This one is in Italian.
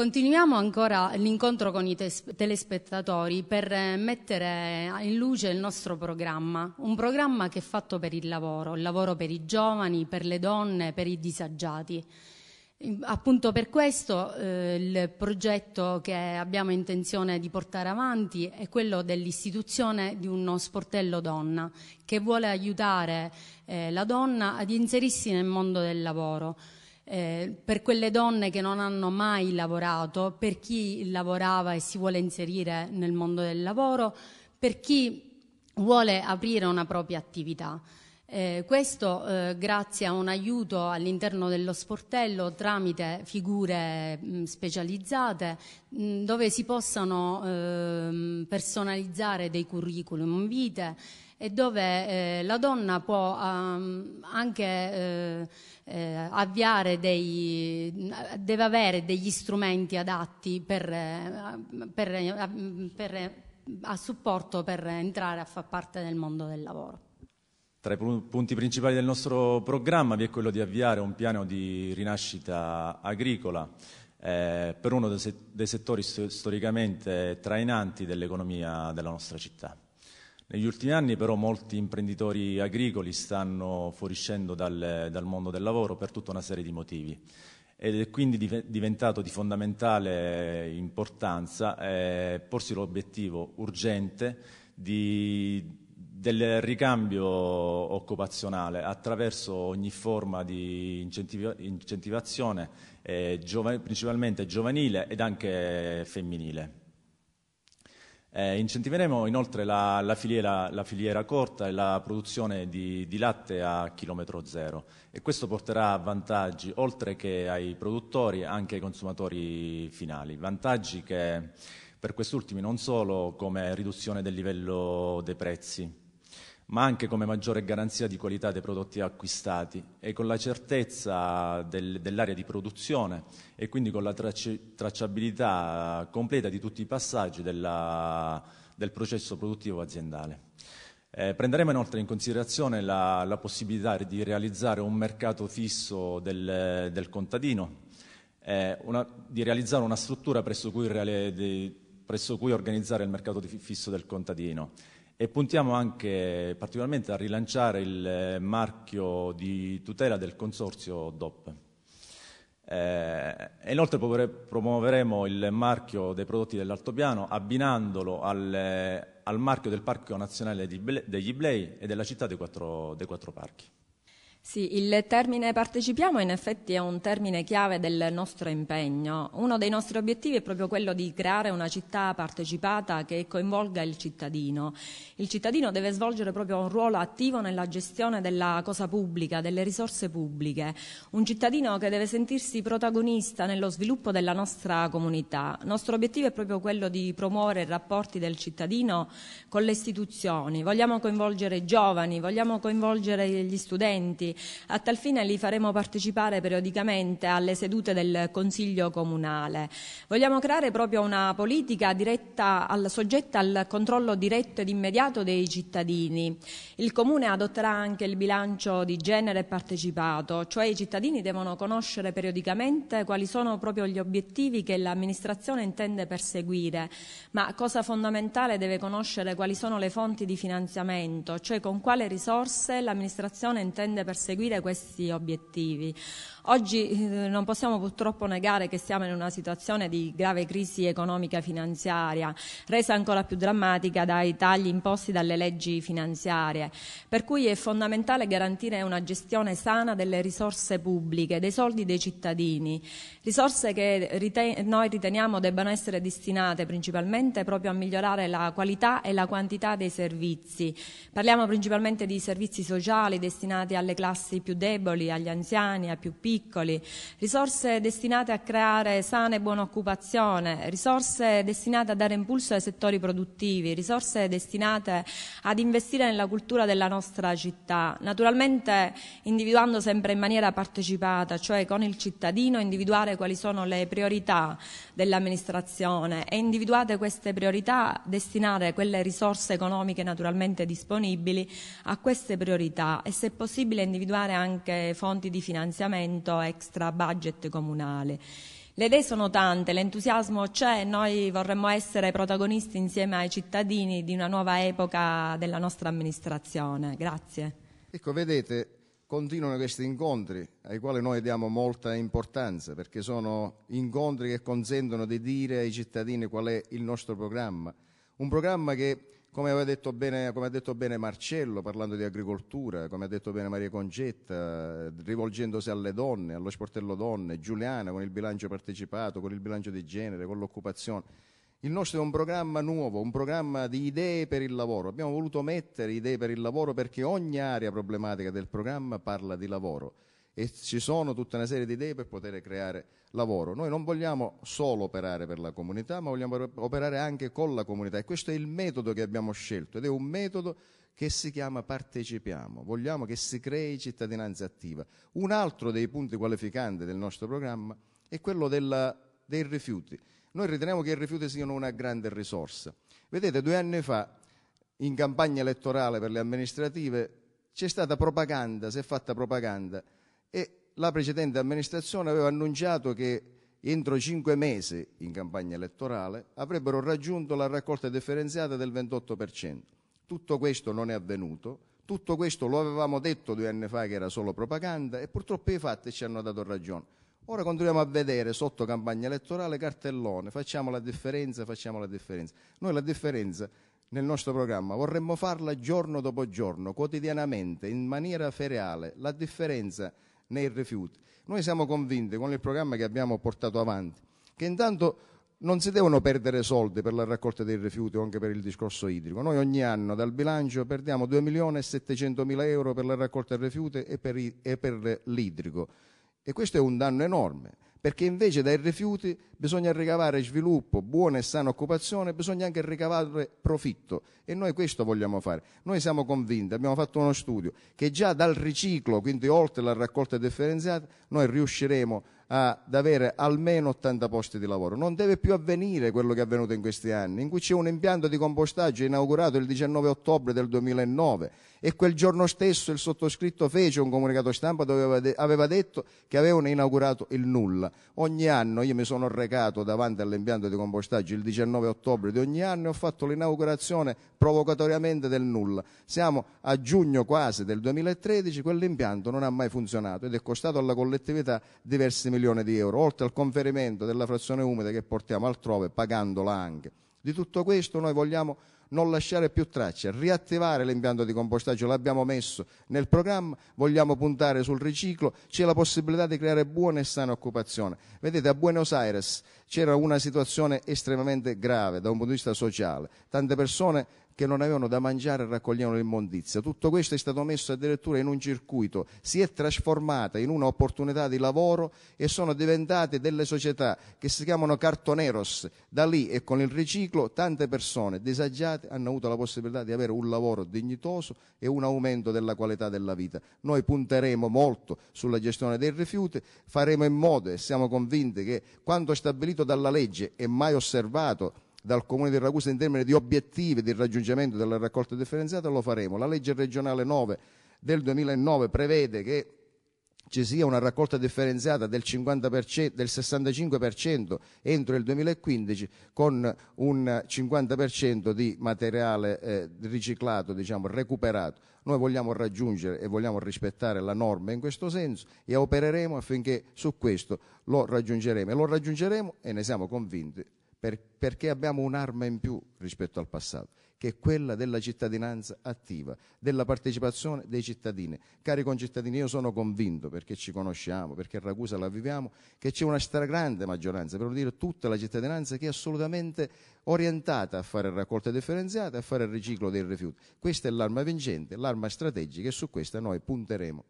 Continuiamo ancora l'incontro con i telespettatori per eh, mettere in luce il nostro programma, un programma che è fatto per il lavoro, il lavoro per i giovani, per le donne, per i disagiati. Appunto per questo eh, il progetto che abbiamo intenzione di portare avanti è quello dell'istituzione di uno sportello donna che vuole aiutare eh, la donna ad inserirsi nel mondo del lavoro eh, per quelle donne che non hanno mai lavorato, per chi lavorava e si vuole inserire nel mondo del lavoro, per chi vuole aprire una propria attività. Eh, questo eh, grazie a un aiuto all'interno dello sportello tramite figure mh, mm, specializzate mh, mm, dove si possano eh, personalizzare dei curriculum vitae e dove eh, la donna può um, anche eh, eh, avviare dei, deve avere degli strumenti adatti per, eh, per, eh, mm, per, eh, a supporto per entrare a far parte del mondo del lavoro. Tra i punti principali del nostro programma vi è quello di avviare un piano di rinascita agricola eh, per uno dei settori storicamente trainanti dell'economia della nostra città. Negli ultimi anni però molti imprenditori agricoli stanno fuoriuscendo dal, dal mondo del lavoro per tutta una serie di motivi ed è quindi diventato di fondamentale importanza eh, porsi l'obiettivo urgente di del ricambio occupazionale attraverso ogni forma di incentiv incentivazione eh, giov principalmente giovanile ed anche femminile. Eh, incentiveremo inoltre la, la, filiera, la, filiera, corta e la produzione di, di latte a chilometro zero e questo porterà vantaggi oltre che ai produttori anche ai consumatori finali, vantaggi che per quest'ultimi non solo come riduzione del livello dei prezzi, ma anche come maggiore garanzia di qualità dei prodotti acquistati e con la certezza del, dell'area di produzione e quindi con la tracci, tracciabilità completa di tutti i passaggi della, del processo produttivo aziendale. Eh, prenderemo inoltre in considerazione la, la, possibilità di realizzare un mercato fisso del, del contadino, eh, una, di realizzare una struttura presso cui, reale, di, presso cui organizzare il mercato fisso del contadino e puntiamo anche particolarmente a rilanciare il eh, marchio di tutela del consorzio DOP. Eh, inoltre promuoveremo il marchio dei prodotti dell'altopiano abbinandolo al, eh, al, marchio del Parco Nazionale degli Iblei e della città dei quattro, dei quattro parchi. Sì, il termine partecipiamo in effetti è un termine chiave del nostro impegno. Uno dei nostri obiettivi è proprio quello di creare una città partecipata che coinvolga il cittadino. Il cittadino deve svolgere proprio un ruolo attivo nella gestione della cosa pubblica, delle risorse pubbliche. Un cittadino che deve sentirsi protagonista nello sviluppo della nostra comunità. Il nostro obiettivo è proprio quello di promuovere i rapporti del cittadino con le istituzioni. Vogliamo coinvolgere i giovani, vogliamo coinvolgere gli studenti a tal fine li faremo partecipare periodicamente alle sedute del Consiglio Comunale. Vogliamo creare proprio una politica diretta al, soggetta al controllo diretto ed immediato dei cittadini. Il Comune adotterà anche il bilancio di genere partecipato, cioè i cittadini devono conoscere periodicamente quali sono proprio gli obiettivi che l'amministrazione intende perseguire, ma cosa fondamentale deve conoscere quali sono le fonti di finanziamento, cioè con quale risorse l'amministrazione intende perseguire perseguire questi obiettivi. Oggi eh, non possiamo purtroppo negare che siamo in una situazione di grave crisi economica e finanziaria, resa ancora più drammatica dai tagli imposti dalle leggi finanziarie, per cui è fondamentale garantire una gestione sana delle risorse pubbliche, dei soldi dei cittadini, risorse che noi riteniamo debbano essere destinate principalmente proprio a migliorare la qualità e la quantità dei servizi. Parliamo principalmente di servizi sociali destinati alle classi classi più deboli, agli anziani, ai più piccoli, risorse destinate a creare sana e buona occupazione, risorse destinate a dare impulso ai settori produttivi, risorse destinate ad investire nella cultura della nostra città, naturalmente individuando sempre in maniera partecipata, cioè con il cittadino individuare quali sono le priorità dell'amministrazione e individuate queste priorità destinare quelle risorse economiche naturalmente disponibili a queste priorità e se possibile individuare individuare anche fonti di finanziamento extra budget comunale. Le idee sono tante, l'entusiasmo c'è, noi vorremmo essere protagonisti insieme ai cittadini di una nuova epoca della nostra amministrazione. Grazie. Ecco, vedete, continuano questi incontri ai quali noi diamo molta importanza perché sono incontri che consentono di dire ai cittadini qual è il nostro programma, un programma che come, detto bene, come ha detto bene Marcello parlando di agricoltura, come ha detto bene Maria Congetta rivolgendosi alle donne, allo sportello donne, Giuliana con il bilancio partecipato, con il bilancio di genere, con l'occupazione. Il nostro è un programma nuovo, un programma di idee per il lavoro. Abbiamo voluto mettere idee per il lavoro perché ogni area problematica del programma parla di lavoro e ci sono tutta una serie di idee per poter creare lavoro. Noi non vogliamo solo operare per la comunità, ma vogliamo operare anche con la comunità e questo è il metodo che abbiamo scelto ed è un metodo che si chiama partecipiamo, vogliamo che si crei cittadinanza attiva. Un altro dei punti qualificanti del nostro programma è quello della, dei rifiuti. Noi riteniamo che i rifiuti siano una grande risorsa. Vedete, due anni fa, in campagna elettorale per le amministrative, c'è stata propaganda, si è fatta propaganda e la precedente amministrazione aveva annunciato che entro cinque mesi in campagna elettorale avrebbero raggiunto la raccolta differenziata del 28%. Tutto questo non è avvenuto, tutto questo lo avevamo detto due anni fa che era solo propaganda e purtroppo i fatti ci hanno dato ragione. Ora continuiamo a vedere sotto campagna elettorale cartellone, facciamo la differenza, facciamo la differenza. Noi la differenza nel nostro programma vorremmo farla giorno dopo giorno, quotidianamente, in maniera fereale. La differenza nei rifiuti. Noi siamo convinti con il programma che abbiamo portato avanti che intanto non si devono perdere soldi per la raccolta dei rifiuti o anche per il discorso idrico. Noi ogni anno dal bilancio perdiamo 2 milioni e 700 mila euro per la raccolta dei rifiuti e per, e per l'idrico e questo è un danno enorme perché invece dai rifiuti bisogna ricavare sviluppo, buona e sana occupazione, bisogna anche ricavare profitto e noi questo vogliamo fare. Noi siamo convinti, abbiamo fatto uno studio, che già dal riciclo, quindi oltre la raccolta differenziata, noi riusciremo a ad avere almeno 80 posti di lavoro. Non deve più avvenire quello che è avvenuto in questi anni, in cui c'è un impianto di compostaggio inaugurato il 19 ottobre del 2009 e quel giorno stesso il sottoscritto fece un comunicato stampa dove aveva detto che avevano inaugurato il nulla. Ogni anno io mi sono recato davanti all'impianto di compostaggio il 19 ottobre di ogni anno e ho fatto l'inaugurazione provocatoriamente del nulla. Siamo a giugno quasi del 2013, quell'impianto non ha mai funzionato ed è costato alla collettività diversi milioni milione di euro, oltre al conferimento della frazione umida che portiamo altrove pagandola anche. Di tutto questo noi vogliamo non lasciare più tracce, riattivare l'impianto di compostaggio, l'abbiamo messo nel programma, vogliamo puntare sul riciclo, c'è la possibilità di creare buona e sana occupazione. Vedete, a Buenos Aires c'era una situazione estremamente grave da un punto di vista sociale, tante persone che non avevano da mangiare e raccoglievano l'immondizia. Tutto questo è stato messo addirittura in un circuito, si è trasformata in un'opportunità di lavoro e sono diventate delle società che si chiamano cartoneros. Da lì e con il riciclo tante persone disagiate hanno avuto la possibilità di avere un lavoro dignitoso e un aumento della qualità della vita. Noi punteremo molto sulla gestione dei rifiuti, faremo in modo e siamo convinti che quanto stabilito dalla legge e mai osservato dal Comune di Ragusa in termini di obiettivi di raggiungimento della raccolta differenziata lo faremo. La legge regionale 9 del 2009 prevede che ci sia una raccolta differenziata del, 50%, del 65% entro il 2015 con un 50% di materiale eh, riciclato, diciamo, recuperato. Noi vogliamo raggiungere e vogliamo rispettare la norma in questo senso e opereremo affinché su questo lo raggiungeremo e lo raggiungeremo e ne siamo convinti per, perché abbiamo un'arma in più rispetto al passato, che è quella della cittadinanza attiva, della partecipazione dei cittadini. Cari concittadini, io sono convinto, perché ci conosciamo, perché a Ragusa la viviamo, che c'è una stragrande maggioranza, per non dire tutta la cittadinanza, che è assolutamente orientata a fare raccolte differenziate, a fare il riciclo dei rifiuti. Questa è l'arma vincente, l'arma strategica e su questa noi punteremo.